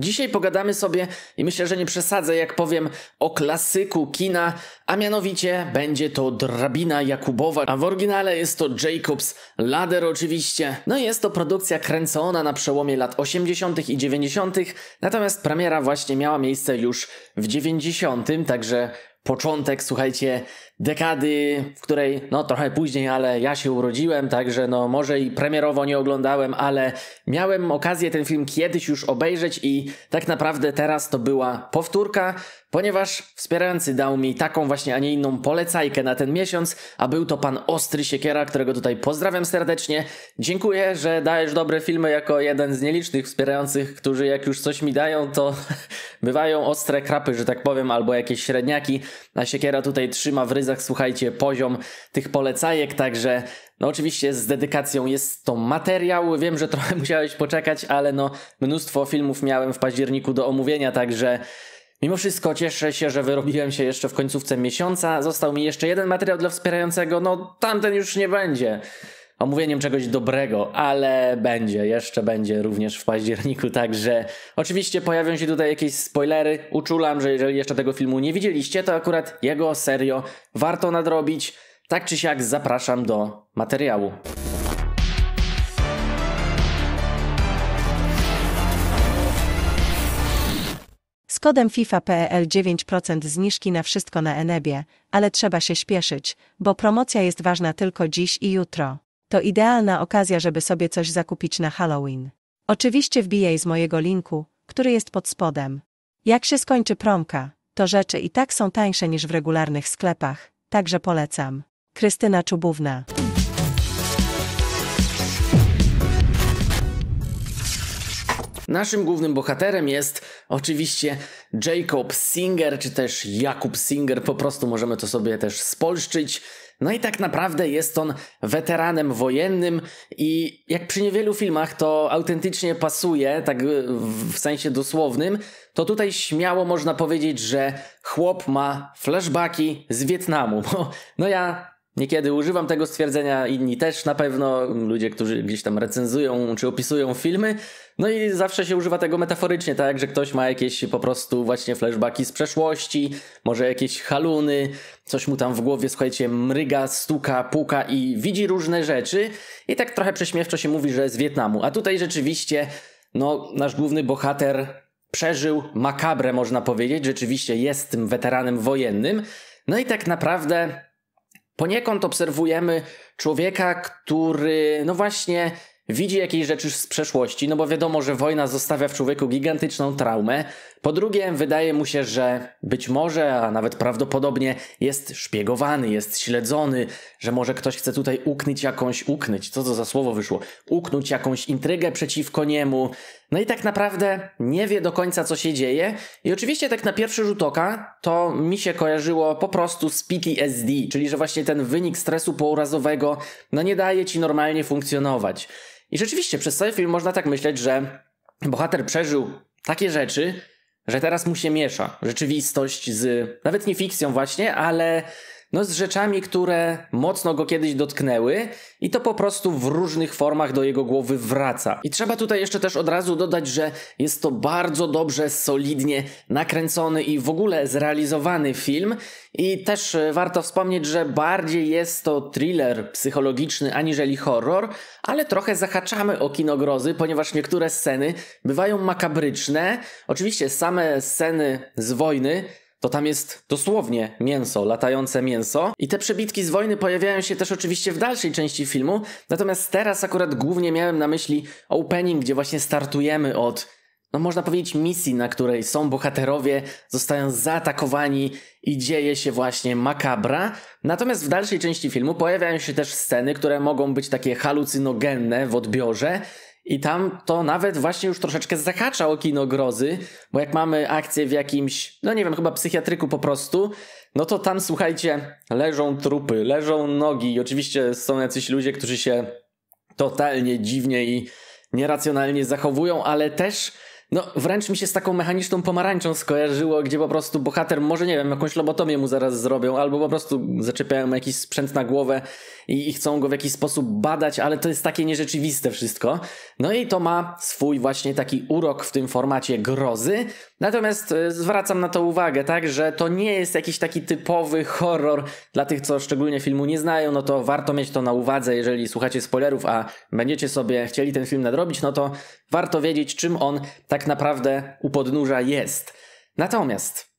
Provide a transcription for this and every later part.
Dzisiaj pogadamy sobie i myślę, że nie przesadzę, jak powiem o klasyku kina, a mianowicie będzie to Drabina Jakubowa, a w oryginale jest to Jacob's Ladder oczywiście. No i jest to produkcja kręcona na przełomie lat 80. i 90., natomiast premiera właśnie miała miejsce już w 90., także początek, słuchajcie, dekady, w której no trochę później, ale ja się urodziłem, także no może i premierowo nie oglądałem, ale miałem okazję ten film kiedyś już obejrzeć i tak naprawdę teraz to była powtórka, ponieważ wspierający dał mi taką właśnie, a nie inną polecajkę na ten miesiąc, a był to pan Ostry Siekiera, którego tutaj pozdrawiam serdecznie. Dziękuję, że dajesz dobre filmy jako jeden z nielicznych wspierających, którzy jak już coś mi dają, to bywają ostre krapy, że tak powiem, albo jakieś średniaki, a Siekiera tutaj trzyma w ryzach analizach, słuchajcie, poziom tych polecajek, także no oczywiście z dedykacją jest to materiał. Wiem, że trochę musiałeś poczekać, ale no mnóstwo filmów miałem w październiku do omówienia, także Mimo wszystko cieszę się, że wyrobiłem się jeszcze w końcówce miesiąca. Został mi jeszcze jeden materiał dla wspierającego. No, tamten już nie będzie omówieniem czegoś dobrego, ale będzie, jeszcze będzie również w październiku, także oczywiście pojawią się tutaj jakieś spoilery. Uczulam, że jeżeli jeszcze tego filmu nie widzieliście, to akurat jego serio warto nadrobić. Tak czy siak zapraszam do materiału. Z kodem FIFA.pl 9% zniżki na wszystko na Enebie, ale trzeba się śpieszyć, bo promocja jest ważna tylko dziś i jutro. To idealna okazja, żeby sobie coś zakupić na Halloween. Oczywiście wbijaj z mojego linku, który jest pod spodem. Jak się skończy promka, to rzeczy i tak są tańsze niż w regularnych sklepach, także polecam. Krystyna Czubówna. Naszym głównym bohaterem jest oczywiście Jacob Singer, czy też Jakub Singer, po prostu możemy to sobie też spolszczyć. No i tak naprawdę jest on weteranem wojennym i jak przy niewielu filmach to autentycznie pasuje, tak y, w sensie dosłownym, to tutaj śmiało można powiedzieć, że chłop ma flashbacki z Wietnamu, bo no ja Niekiedy używam tego stwierdzenia, inni też na pewno, ludzie, którzy gdzieś tam recenzują czy opisują filmy. No i zawsze się używa tego metaforycznie, tak, że ktoś ma jakieś po prostu właśnie flashbacki z przeszłości, może jakieś haluny, coś mu tam w głowie, słuchajcie, mryga, stuka, puka i widzi różne rzeczy. I tak trochę prześmiewczo się mówi, że z Wietnamu. A tutaj rzeczywiście, no, nasz główny bohater przeżył makabrę, można powiedzieć. Rzeczywiście jest tym weteranem wojennym. No i tak naprawdę Poniekąd obserwujemy człowieka, który, no właśnie, widzi jakieś rzeczy z przeszłości, no bo wiadomo, że wojna zostawia w człowieku gigantyczną traumę, po drugie, wydaje mu się, że być może, a nawet prawdopodobnie jest szpiegowany, jest śledzony, że może ktoś chce tutaj uknąć jakąś, uknąć, co to za słowo wyszło, uknąć jakąś intrygę przeciwko niemu. No i tak naprawdę nie wie do końca, co się dzieje. I oczywiście tak na pierwszy rzut oka to mi się kojarzyło po prostu z PTSD, czyli że właśnie ten wynik stresu pourazowego no nie daje ci normalnie funkcjonować. I rzeczywiście przez cały film można tak myśleć, że bohater przeżył takie rzeczy, że teraz mu się miesza rzeczywistość z nawet nie fikcją właśnie, ale no z rzeczami, które mocno go kiedyś dotknęły i to po prostu w różnych formach do jego głowy wraca. I trzeba tutaj jeszcze też od razu dodać, że jest to bardzo dobrze, solidnie nakręcony i w ogóle zrealizowany film i też e, warto wspomnieć, że bardziej jest to thriller psychologiczny aniżeli horror, ale trochę zahaczamy o kinogrozy, ponieważ niektóre sceny bywają makabryczne. Oczywiście same sceny z wojny to tam jest dosłownie mięso, latające mięso. I te przebitki z wojny pojawiają się też oczywiście w dalszej części filmu, natomiast teraz akurat głównie miałem na myśli opening, gdzie właśnie startujemy od no można powiedzieć, misji, na której są bohaterowie, zostają zaatakowani i dzieje się właśnie makabra. Natomiast w dalszej części filmu pojawiają się też sceny, które mogą być takie halucynogenne w odbiorze, i tam to nawet właśnie już troszeczkę zahacza o kino grozy, bo jak mamy akcję w jakimś, no nie wiem, chyba psychiatryku po prostu, no to tam słuchajcie, leżą trupy, leżą nogi i oczywiście są jacyś ludzie, którzy się totalnie dziwnie i nieracjonalnie zachowują, ale też no wręcz mi się z taką mechaniczną pomarańczą skojarzyło, gdzie po prostu bohater, może nie wiem, jakąś lobotomię mu zaraz zrobią, albo po prostu zaczepiają jakiś sprzęt na głowę i, i chcą go w jakiś sposób badać, ale to jest takie nierzeczywiste wszystko. No i to ma swój właśnie taki urok w tym formacie grozy, Natomiast e, zwracam na to uwagę, tak, że to nie jest jakiś taki typowy horror dla tych, co szczególnie filmu nie znają, no to warto mieć to na uwadze, jeżeli słuchacie spoilerów, a będziecie sobie chcieli ten film nadrobić, no to warto wiedzieć, czym on tak naprawdę u podnóża jest. Natomiast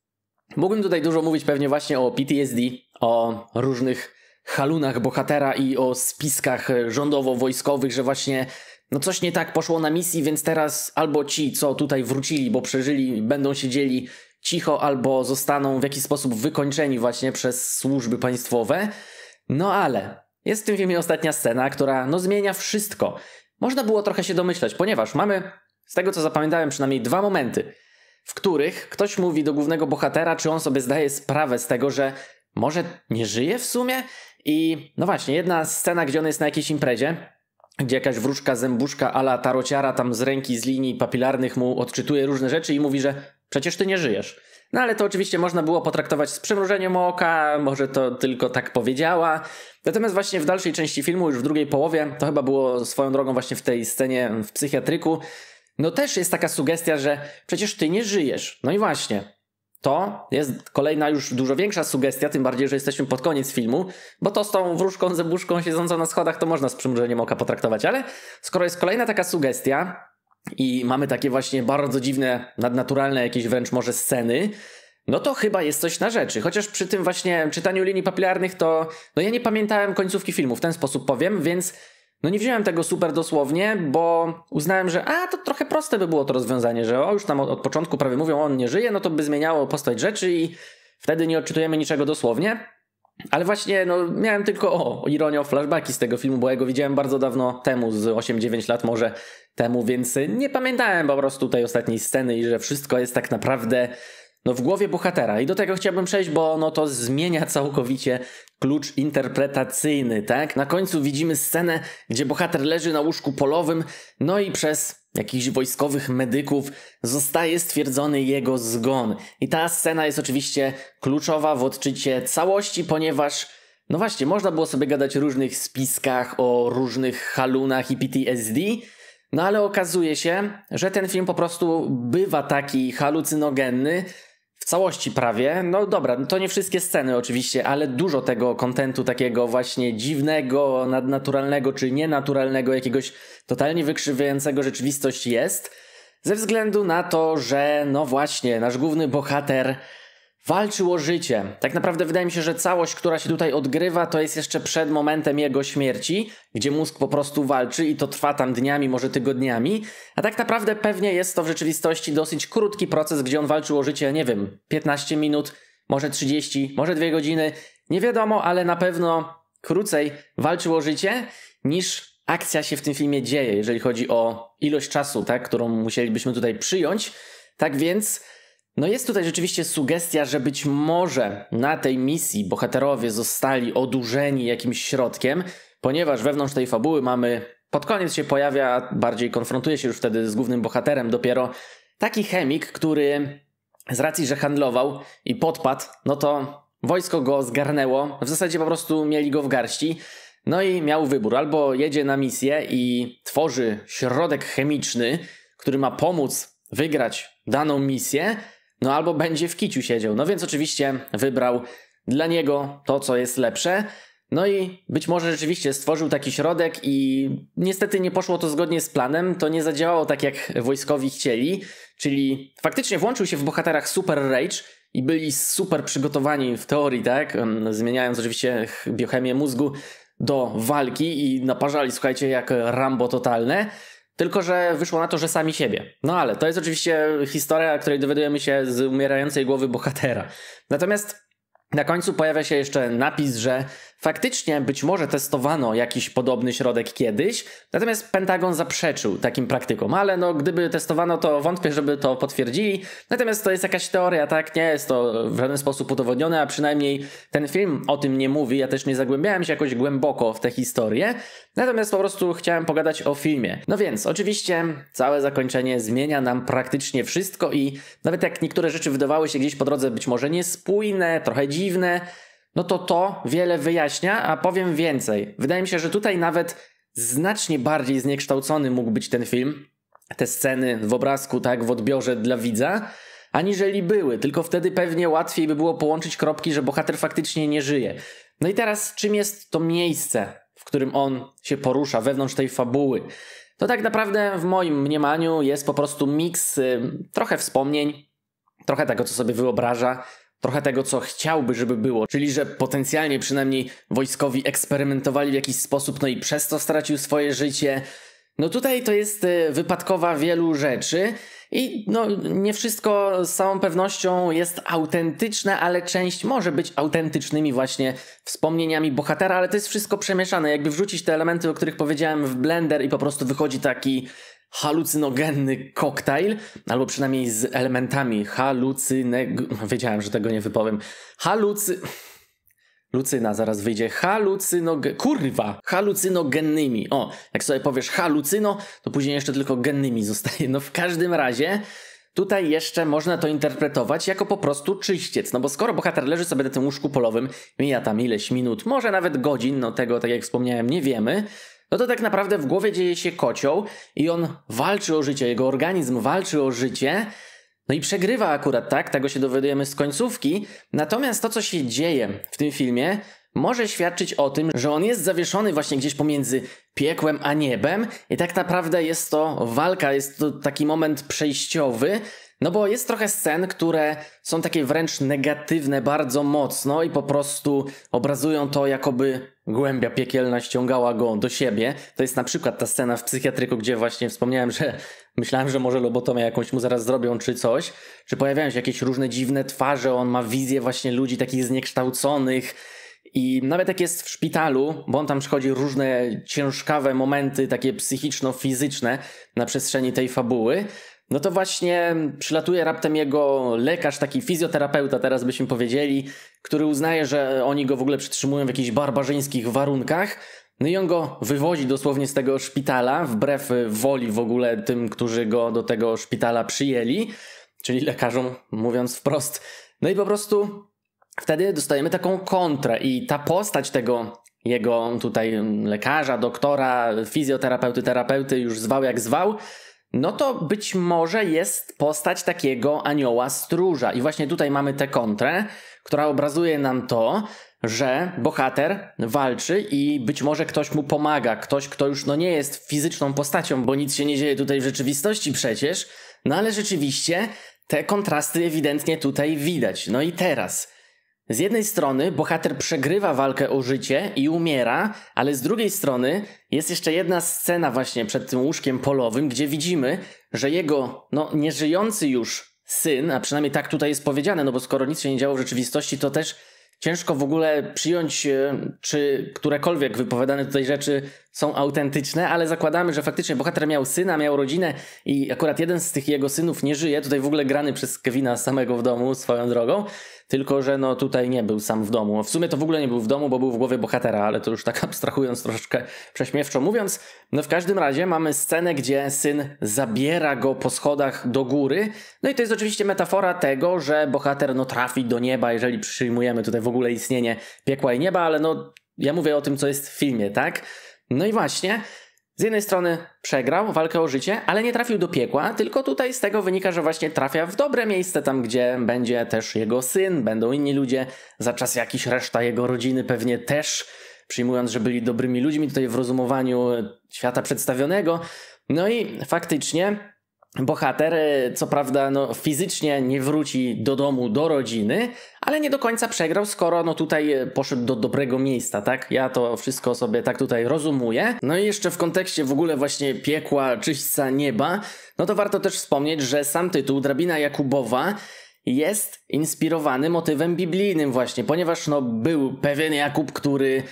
mógłbym tutaj dużo mówić pewnie właśnie o PTSD, o różnych halunach bohatera i o spiskach e, rządowo-wojskowych, że właśnie no coś nie tak poszło na misji, więc teraz albo ci, co tutaj wrócili, bo przeżyli, będą siedzieli cicho, albo zostaną w jakiś sposób wykończeni właśnie przez służby państwowe. No ale jest w tym filmie ostatnia scena, która no zmienia wszystko. Można było trochę się domyślać, ponieważ mamy, z tego co zapamiętałem, przynajmniej dwa momenty, w których ktoś mówi do głównego bohatera, czy on sobie zdaje sprawę z tego, że może nie żyje w sumie? I no właśnie, jedna scena, gdzie on jest na jakiejś imprezie, gdzie jakaś wróżka zębuszka ala tarociara tam z ręki, z linii papilarnych mu odczytuje różne rzeczy i mówi, że przecież ty nie żyjesz. No ale to oczywiście można było potraktować z przymrużeniem oka, może to tylko tak powiedziała. Natomiast właśnie w dalszej części filmu, już w drugiej połowie, to chyba było swoją drogą właśnie w tej scenie w psychiatryku, no też jest taka sugestia, że przecież ty nie żyjesz. No i właśnie, to jest kolejna już dużo większa sugestia, tym bardziej, że jesteśmy pod koniec filmu, bo to z tą wróżką, zebuszką siedzącą na schodach to można z przymrużeniem oka potraktować, ale skoro jest kolejna taka sugestia i mamy takie właśnie bardzo dziwne, nadnaturalne jakieś wręcz może sceny, no to chyba jest coś na rzeczy. Chociaż przy tym właśnie czytaniu linii papilarnych to, no ja nie pamiętałem końcówki filmu, w ten sposób powiem, więc no nie wziąłem tego super dosłownie, bo uznałem, że a to trochę proste by było to rozwiązanie, że o już tam od, od początku prawie mówią, on nie żyje, no to by zmieniało postać rzeczy i wtedy nie odczytujemy niczego dosłownie. Ale właśnie, no miałem tylko o, ironią flashbacki z tego filmu, bo ja go widziałem bardzo dawno temu, z 8-9 lat może temu, więc nie pamiętałem po prostu tej ostatniej sceny i że wszystko jest tak naprawdę no, w głowie bohatera. I do tego chciałbym przejść, bo no to zmienia całkowicie klucz interpretacyjny, tak? Na końcu widzimy scenę, gdzie bohater leży na łóżku polowym, no i przez jakichś wojskowych medyków zostaje stwierdzony jego zgon. I ta scena jest oczywiście kluczowa w odczycie całości, ponieważ no właśnie, można było sobie gadać o różnych spiskach, o różnych halunach i PTSD, no ale okazuje się, że ten film po prostu bywa taki halucynogenny, w całości prawie. No dobra, to nie wszystkie sceny oczywiście, ale dużo tego kontentu takiego właśnie dziwnego, nadnaturalnego czy nienaturalnego, jakiegoś totalnie wykrzywiającego rzeczywistość jest. Ze względu na to, że no właśnie, nasz główny bohater walczył o życie. Tak naprawdę wydaje mi się, że całość, która się tutaj odgrywa, to jest jeszcze przed momentem jego śmierci, gdzie mózg po prostu walczy i to trwa tam dniami, może tygodniami, a tak naprawdę pewnie jest to w rzeczywistości dosyć krótki proces, gdzie on walczył o życie, nie wiem, 15 minut, może 30, może 2 godziny, nie wiadomo, ale na pewno krócej walczył o życie niż akcja się w tym filmie dzieje, jeżeli chodzi o ilość czasu, tak, którą musielibyśmy tutaj przyjąć. Tak więc no jest tutaj rzeczywiście sugestia, że być może na tej misji bohaterowie zostali odurzeni jakimś środkiem, ponieważ wewnątrz tej fabuły mamy, pod koniec się pojawia, bardziej konfrontuje się już wtedy z głównym bohaterem dopiero taki chemik, który z racji, że handlował i podpadł, no to wojsko go zgarnęło, w zasadzie po prostu mieli go w garści. No i miał wybór, albo jedzie na misję i tworzy środek chemiczny, który ma pomóc wygrać daną misję, no albo będzie w kiciu siedział. No więc oczywiście wybrał dla niego to, co jest lepsze. No i być może rzeczywiście stworzył taki środek i niestety nie poszło to zgodnie z planem, to nie zadziałało tak jak wojskowi chcieli, czyli faktycznie włączył się w bohaterach Super Rage i byli super przygotowani w teorii, tak, zmieniając oczywiście biochemię mózgu do walki i naparzali, słuchajcie, jak Rambo totalne. Tylko, że wyszło na to, że sami siebie. No ale to jest oczywiście historia, której dowiadujemy się z umierającej głowy bohatera. Natomiast na końcu pojawia się jeszcze napis, że Faktycznie być może testowano jakiś podobny środek kiedyś, natomiast Pentagon zaprzeczył takim praktykom, ale no gdyby testowano to wątpię, żeby to potwierdzili. Natomiast to jest jakaś teoria, tak? Nie jest to w żaden sposób udowodnione, a przynajmniej ten film o tym nie mówi. Ja też nie zagłębiałem się jakoś głęboko w tę historię, natomiast po prostu chciałem pogadać o filmie. No więc, oczywiście całe zakończenie zmienia nam praktycznie wszystko i nawet jak niektóre rzeczy wydawały się gdzieś po drodze być może niespójne, trochę dziwne, no to to wiele wyjaśnia, a powiem więcej. Wydaje mi się, że tutaj nawet znacznie bardziej zniekształcony mógł być ten film, te sceny w obrazku, tak, w odbiorze dla widza, aniżeli były, tylko wtedy pewnie łatwiej by było połączyć kropki, że bohater faktycznie nie żyje. No i teraz, czym jest to miejsce, w którym on się porusza wewnątrz tej fabuły? To tak naprawdę w moim mniemaniu jest po prostu miks y, trochę wspomnień, trochę tego, co sobie wyobraża, trochę tego, co chciałby, żeby było, czyli że potencjalnie przynajmniej wojskowi eksperymentowali w jakiś sposób, no i przez to stracił swoje życie. No tutaj to jest y, wypadkowa wielu rzeczy i no nie wszystko z całą pewnością jest autentyczne, ale część może być autentycznymi właśnie wspomnieniami bohatera, ale to jest wszystko przemieszane. Jakby wrzucić te elementy, o których powiedziałem w Blender i po prostu wychodzi taki halucynogenny koktajl, albo przynajmniej z elementami halucynego... No, wiedziałem, że tego nie wypowiem. Halucy... Lucyna zaraz wyjdzie. Halucynog? Kurwa! Halucynogennymi. O, jak sobie powiesz halucyno, to później jeszcze tylko gennymi zostaje. No w każdym razie... Tutaj jeszcze można to interpretować jako po prostu czyściec, no bo skoro bohater leży sobie na tym łóżku polowym, mija tam ileś minut, może nawet godzin, no tego, tak jak wspomniałem, nie wiemy, no to tak naprawdę w głowie dzieje się kocioł i on walczy o życie, jego organizm walczy o życie, no i przegrywa akurat, tak? Tego się dowiadujemy z końcówki. Natomiast to, co się dzieje w tym filmie, może świadczyć o tym, że on jest zawieszony właśnie gdzieś pomiędzy piekłem a niebem i tak naprawdę jest to walka, jest to taki moment przejściowy, no bo jest trochę scen, które są takie wręcz negatywne bardzo mocno i po prostu obrazują to, jakoby głębia piekielna ściągała go do siebie. To jest na przykład ta scena w psychiatryku, gdzie właśnie wspomniałem, że myślałem, że może lobotomię jakąś mu zaraz zrobią czy coś. Czy pojawiają się jakieś różne dziwne twarze, on ma wizję właśnie ludzi takich zniekształconych, i nawet jak jest w szpitalu, bo on tam przychodzi różne ciężkawe momenty, takie psychiczno-fizyczne na przestrzeni tej fabuły, no to właśnie przylatuje raptem jego lekarz, taki fizjoterapeuta, teraz byśmy powiedzieli, który uznaje, że oni go w ogóle przytrzymują w jakichś barbarzyńskich warunkach. No i on go wywozi dosłownie z tego szpitala, wbrew woli w ogóle tym, którzy go do tego szpitala przyjęli, czyli lekarzom, mówiąc wprost. No i po prostu wtedy dostajemy taką kontrę i ta postać tego jego tutaj lekarza, doktora, fizjoterapeuty, terapeuty, już zwał jak zwał, no to być może jest postać takiego anioła stróża. I właśnie tutaj mamy tę kontrę, która obrazuje nam to, że bohater walczy i być może ktoś mu pomaga, ktoś, kto już no nie jest fizyczną postacią, bo nic się nie dzieje tutaj w rzeczywistości przecież, no ale rzeczywiście te kontrasty ewidentnie tutaj widać. No i teraz z jednej strony bohater przegrywa walkę o życie i umiera, ale z drugiej strony jest jeszcze jedna scena właśnie przed tym łóżkiem polowym, gdzie widzimy, że jego no, nieżyjący już syn, a przynajmniej tak tutaj jest powiedziane, no bo skoro nic się nie działo w rzeczywistości, to też ciężko w ogóle przyjąć, e, czy którekolwiek wypowiadane tutaj rzeczy są autentyczne, ale zakładamy, że faktycznie bohater miał syna, miał rodzinę i akurat jeden z tych jego synów nie żyje, tutaj w ogóle grany przez Kevina samego w domu swoją drogą, tylko że no tutaj nie był sam w domu. W sumie to w ogóle nie był w domu, bo był w głowie bohatera, ale to już tak abstrahując troszeczkę prześmiewczo mówiąc. No w każdym razie mamy scenę, gdzie syn zabiera go po schodach do góry. No i to jest oczywiście metafora tego, że bohater no trafi do nieba, jeżeli przyjmujemy tutaj w ogóle istnienie piekła i nieba, ale no ja mówię o tym, co jest w filmie, tak? No i właśnie, z jednej strony przegrał walkę o życie, ale nie trafił do piekła, tylko tutaj z tego wynika, że właśnie trafia w dobre miejsce, tam gdzie będzie też jego syn, będą inni ludzie, za czas jakiś reszta jego rodziny pewnie też, przyjmując, że byli dobrymi ludźmi tutaj w rozumowaniu świata przedstawionego. No i faktycznie bohater, e, co prawda, no, fizycznie nie wróci do domu, do rodziny, ale nie do końca przegrał, skoro no, tutaj e, poszedł do dobrego miejsca, tak? Ja to wszystko sobie tak tutaj rozumuję. No i jeszcze w kontekście w ogóle właśnie piekła, czyśca nieba, no to warto też wspomnieć, że sam tytuł Drabina Jakubowa jest inspirowany motywem biblijnym właśnie, ponieważ no, był pewien Jakub, który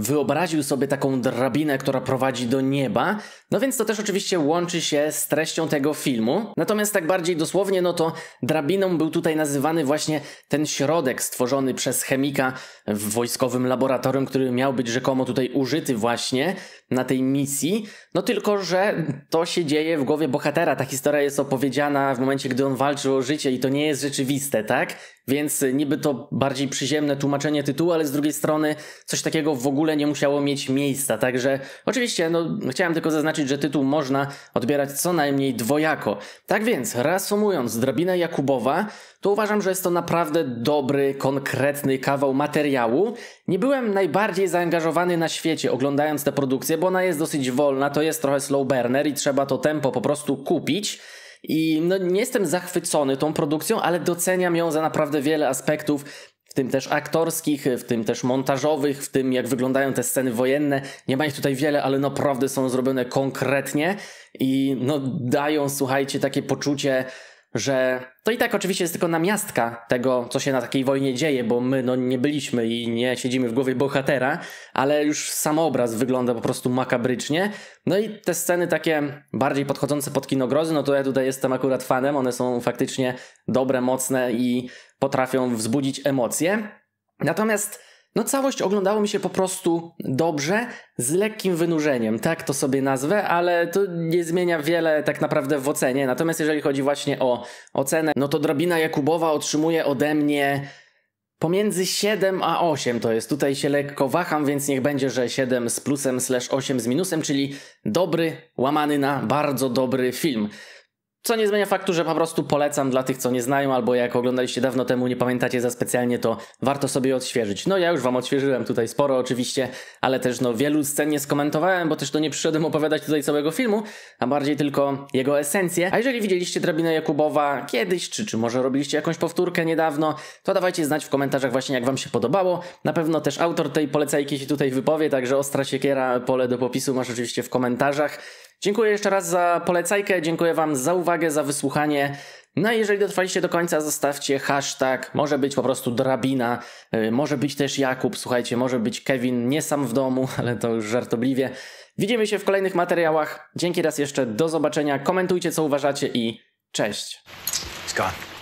wyobraził sobie taką drabinę, która prowadzi do nieba, no więc to też oczywiście łączy się z treścią tego filmu. Natomiast tak bardziej dosłownie, no to drabiną był tutaj nazywany właśnie ten środek stworzony przez chemika w wojskowym laboratorium, który miał być rzekomo tutaj użyty właśnie na tej misji. No tylko, że to się dzieje w głowie bohatera. Ta historia jest opowiedziana w momencie, gdy on walczy o życie i to nie jest rzeczywiste, tak? Więc y, niby to bardziej przyziemne tłumaczenie tytułu, ale z drugiej strony coś takiego w ogóle nie musiało mieć miejsca. Także oczywiście no, chciałem tylko zaznaczyć, że tytuł można odbierać co najmniej dwojako. Tak więc, reasumując, drabina Jakubowa, to uważam, że jest to naprawdę dobry, konkretny kawał materiału. Nie byłem najbardziej zaangażowany na świecie oglądając tę produkcję, bo ona jest dosyć wolna, to jest trochę slow burner i trzeba to tempo po prostu kupić. I no, nie jestem zachwycony tą produkcją, ale doceniam ją za naprawdę wiele aspektów, w tym też aktorskich, w tym też montażowych, w tym jak wyglądają te sceny wojenne. Nie ma ich tutaj wiele, ale naprawdę są zrobione konkretnie i no, dają, słuchajcie, takie poczucie że to i tak oczywiście jest tylko namiastka tego, co się na takiej wojnie dzieje, bo my no, nie byliśmy i nie siedzimy w głowie bohatera, ale już obraz wygląda po prostu makabrycznie. No i te sceny takie bardziej podchodzące pod kinogrozy, no to ja tutaj jestem akurat fanem, one są faktycznie dobre, mocne i potrafią wzbudzić emocje. Natomiast no całość oglądało mi się po prostu dobrze, z lekkim wynurzeniem, tak to sobie nazwę, ale to nie zmienia wiele tak naprawdę w ocenie. Natomiast jeżeli chodzi właśnie o ocenę, no to drabina Jakubowa otrzymuje ode mnie Pomiędzy 7 a 8 to jest. Tutaj się lekko waham, więc niech będzie, że 7 z plusem slash 8 z minusem, czyli dobry, łamany na bardzo dobry film. Co nie zmienia faktu, że po prostu polecam dla tych, co nie znają, albo jak oglądaliście dawno temu, nie pamiętacie za specjalnie, to warto sobie odświeżyć. No ja już wam odświeżyłem tutaj sporo oczywiście, ale też no wielu scen nie skomentowałem, bo też to no, nie przyszedłem opowiadać tutaj całego filmu, a bardziej tylko jego esencję. A jeżeli widzieliście Drabinę Jakubowa kiedyś, czy, czy może robiliście jakąś powtórkę niedawno, to dawajcie znać w komentarzach właśnie jak wam się podobało. Na pewno też autor tej polecajki się tutaj wypowie, także ostra siekiera, pole do popisu masz oczywiście w komentarzach. Dziękuję jeszcze raz za polecajkę, dziękuję Wam za uwagę, za wysłuchanie. No i jeżeli dotrwaliście do końca, zostawcie hashtag, może być po prostu drabina, y, może być też Jakub, słuchajcie, może być Kevin, nie sam w domu, ale to już żartobliwie. Widzimy się w kolejnych materiałach. Dzięki raz jeszcze, do zobaczenia, komentujcie co uważacie i cześć. It's gone.